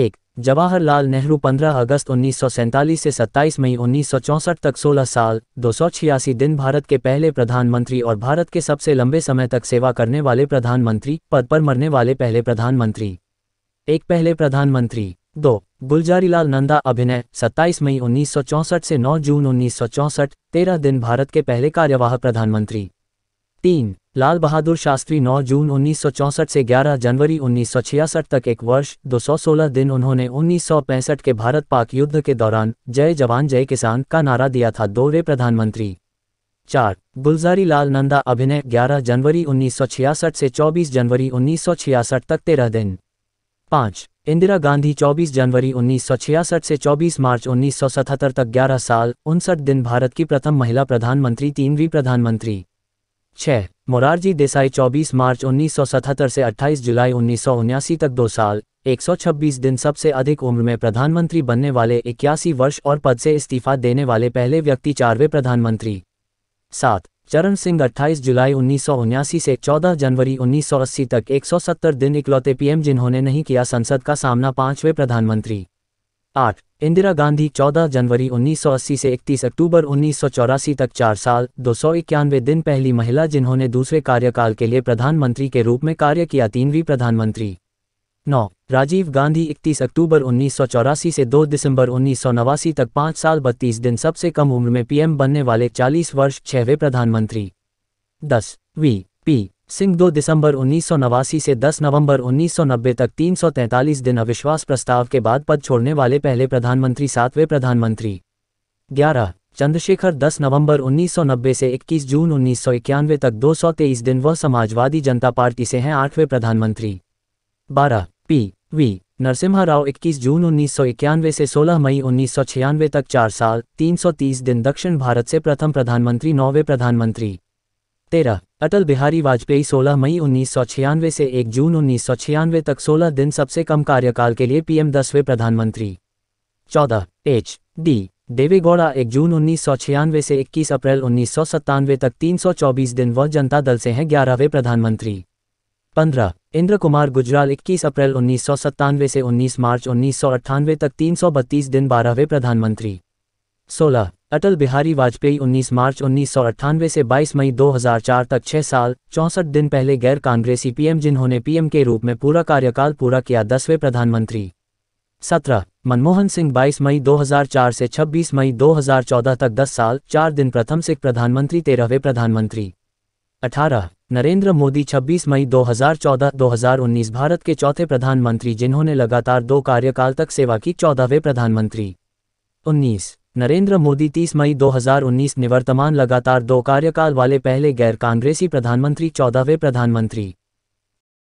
एक जवाहरलाल नेहरू 15 अगस्त 1947 से 27 मई 1964 तक 16 साल दो दिन भारत के पहले प्रधानमंत्री और भारत के सबसे लंबे समय तक सेवा करने वाले प्रधानमंत्री पद पर मरने वाले पहले प्रधानमंत्री एक पहले प्रधानमंत्री दो गुलजारीलाल नंदा अभिनय 27 मई 1964 से 9 जून 1964 13 दिन भारत के पहले कार्यवाहक प्रधानमंत्री तीन लाल बहादुर शास्त्री 9 जून 1964 से 11 जनवरी 1966 तक एक वर्ष 216 दिन उन्होंने 1965 के भारत पाक युद्ध के दौरान जय जवान जय किसान का नारा दिया था दो वे प्रधानमंत्री चार गुलजारी लाल नंदा अभिनय 11 जनवरी 1966 से 24 जनवरी 1966 तक तेरह दिन पाँच इंदिरा गांधी 24 जनवरी 1966 से 24 मार्च 1977 तक 11 साल उनसठ दिन भारत की प्रथम महिला प्रधानमंत्री तीनवीं प्रधानमंत्री छह मोरारजी देसाई 24 मार्च 1977 से 28 जुलाई उन्नीस तक दो साल 126 दिन सबसे अधिक उम्र में प्रधानमंत्री बनने वाले इक्यासी वर्ष और पद से इस्तीफा देने वाले पहले व्यक्ति चारवें प्रधानमंत्री सात चरण सिंह 28 जुलाई उन्नीस से 14 जनवरी 1980 तक 170 दिन इकलौते पीएम जिन्होंने नहीं किया संसद का सामना पांचवें प्रधानमंत्री आठ इंदिरा गांधी 14 जनवरी 1980 से 31 अक्टूबर उन्नीस तक चार साल दो दिन पहली महिला जिन्होंने दूसरे कार्यकाल के लिए प्रधानमंत्री के रूप में कार्य किया तीनवीं प्रधानमंत्री नौ राजीव गांधी 31 अक्टूबर उन्नीस से 2 दिसंबर उन्नीस तक पाँच साल बत्तीस दिन सबसे कम उम्र में पीएम बनने वाले 40 वर्ष छहवें प्रधानमंत्री दस वी पी सिंह 2 दिसंबर उन्नीस से 10 नवंबर 1990 तक 343 दिन अविश्वास प्रस्ताव के बाद पद छोड़ने वाले पहले प्रधानमंत्री सातवें प्रधानमंत्री ग्यारह चंद्रशेखर 10 नवंबर 1990 से 21 जून उन्नीस तक 223 दिन वह समाजवादी जनता पार्टी से हैं आठवें प्रधानमंत्री बारह पी वी नरसिम्हा राव 21 जून उन्नीस से 16 मई उन्नीस तक चार साल 330 दिन दक्षिण भारत से प्रथम प्रधानमंत्री नौवे प्रधानमंत्री तेरह अटल बिहारी वाजपेयी 16 मई उन्नीस से 1 जून उन्नीस तक 16 दिन सबसे कम कार्यकाल के लिए पीएम दसवें प्रधानमंत्री चौदह एच डी देवेगौड़ा 1 जून उन्नीस से 21 अप्रैल उन्नीस तक 324 दिन व जनता दल से हैं ग्यारहवें प्रधानमंत्री पंद्रह इंद्र कुमार गुजराल 21 अप्रैल उन्नीस से 19 मार्च उन्नीस तक तीन दिन बारहवें प्रधानमंत्री सोलह अटल बिहारी वाजपेयी 19 मार्च उन्नीस से 22 मई 2004 तक छह साल चौंसठ दिन पहले गैर कांग्रेसी पीएम जिन्होंने पीएम के रूप में पूरा कार्यकाल पूरा किया दसवें प्रधानमंत्री सत्रह मनमोहन सिंह 22 मई 2004 से 26 मई 2014 तक 10 साल चार दिन प्रथम सिख प्रधानमंत्री तेरहवें प्रधानमंत्री अठारह नरेंद्र मोदी 26 मई 2014-2019 भारत के चौथे प्रधानमंत्री जिन्होंने लगातार दो कार्यकाल तक सेवा की चौदहवें प्रधानमंत्री उन्नीस नरेंद्र मोदी 30 मई 2019 निवर्तमान लगातार दो कार्यकाल वाले पहले गैर कांग्रेसी प्रधानमंत्री चौदहवें प्रधानमंत्री